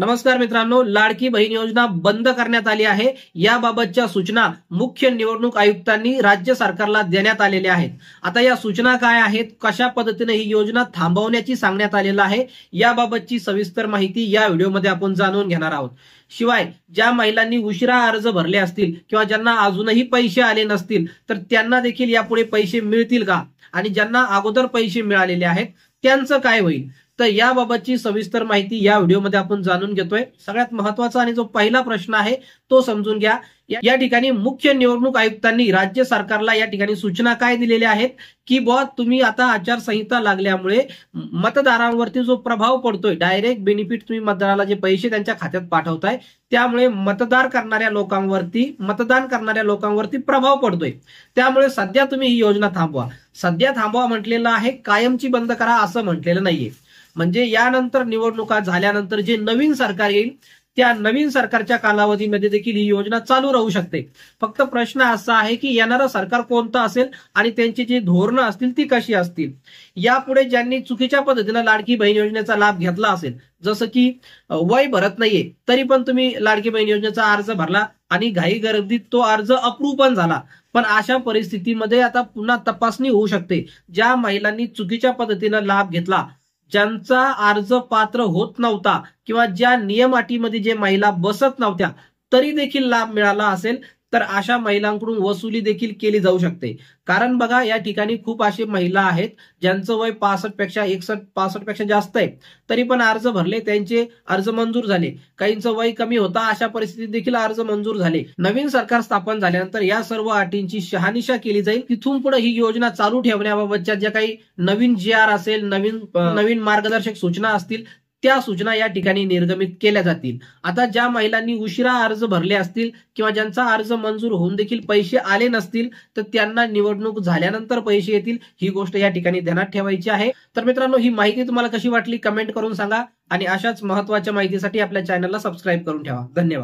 नमस्कार मित्रांनो लाडकी बहीण योजना बंद करण्यात आली आहे याबाबतच्या सूचना मुख्य निवडणूक आयुक्तांनी राज्य सरकारला देण्यात आलेल्या आहेत आता या सूचना काय आहेत कशा पद्धतीने ही योजना थांबवण्याची सांगण्यात आलेलं आहे याबाबतची सविस्तर माहिती या व्हिडिओमध्ये आपण जाणून घेणार आहोत शिवाय ज्या महिलांनी उशिरा अर्ज भरले असतील किंवा ज्यांना अजूनही पैसे आले नसतील तर त्यांना देखील यापुढे पैसे मिळतील का आणि ज्यांना अगोदर पैसे मिळालेले आहेत त्यांचं काय होईल तर याबाबतची सविस्तर माहिती या व्हिडिओमध्ये आपण जाणून घेतोय सगळ्यात महत्वाचा आणि जो पहिला प्रश्न आहे तो समजून घ्या या ठिकाणी मुख्य निवडणूक आयुक्तांनी राज्य सरकारला या ठिकाणी सूचना काय दिलेल्या आहेत की बुवा तुम्ही आता आचारसंहिता लागल्यामुळे मतदारांवरती जो प्रभाव पडतोय डायरेक्ट बेनिफिट तुम्ही मतदाराला जे पैसे त्यांच्या खात्यात पाठवताय त्यामुळे मतदार करणाऱ्या लोकांवरती मतदान करणाऱ्या लोकांवरती प्रभाव पडतोय त्यामुळे सध्या तुम्ही ही योजना थांबवा सध्या थांबवा म्हटलेलं आहे कायमची बंद करा असं म्हटलेलं नाहीये म्हणजे यानंतर निवडणुका झाल्यानंतर जे नवीन सरकार येईल त्या नवीन सरकारच्या कालावधीमध्ये देखील ही योजना चालू राहू शकते फक्त प्रश्न असा आहे की येणारं सरकार कोणतं असेल आणि त्यांची जी धोरणं असतील ती कशी असतील यापुढे ज्यांनी चुकीच्या पद्धतीनं लाडकी बहीण योजनेचा लाभ घेतला असेल जसं की वय भरत नाहीये तरी पण तुम्ही लाडकी बहीण योजनेचा अर्ज भरला आणि घाई गर्दीत तो अर्ज अप्रूव्ह पण झाला पण अशा परिस्थितीमध्ये आता पुन्हा तपासणी होऊ शकते ज्या महिलांनी चुकीच्या पद्धतीनं लाभ घेतला ज्यांचा अर्ज पात्र होत नव्हता किंवा ज्या नियम अटीमध्ये जे महिला बसत नव्हत्या तरी देखील लाभ मिळाला असेल तर अशा महिलांकडून वसुली देखील केली जाऊ शकते कारण बघा या ठिकाणी खूप असे महिला आहेत ज्यांचं वय पासष्ट पेक्षा एकसष्ट पासष्ट पेक्षा जास्त आहे तरी पण अर्ज भरले त्यांचे अर्ज मंजूर झाले काहींचं वय कमी होता अशा परिस्थितीत देखील अर्ज मंजूर झाले नवीन सरकार स्थापन झाल्यानंतर या सर्व अटींची शहानिशा केली जाईल तिथून पुढे ही योजना चालू ठेवण्याबाबतच्या ज्या काही नवीन जी असेल नवीन नवीन मार्गदर्शक सूचना असतील त्या सूचना या ठिकाणी निर्गमित केल्या जातील आता ज्या महिलांनी उशिरा अर्ज भरले असतील किंवा ज्यांचा अर्ज मंजूर होऊन देखील पैसे आले नसतील तर त्यांना निवडणूक झाल्यानंतर पैसे येतील ही गोष्ट या ठिकाणी ध्यानात ठेवायची आहे तर मित्रांनो ही माहिती तुम्हाला कशी वाटली कमेंट करून सांगा आणि अशाच महत्वाच्या माहितीसाठी आपल्या चॅनलला सबस्क्राईब करून ठेवा धन्यवाद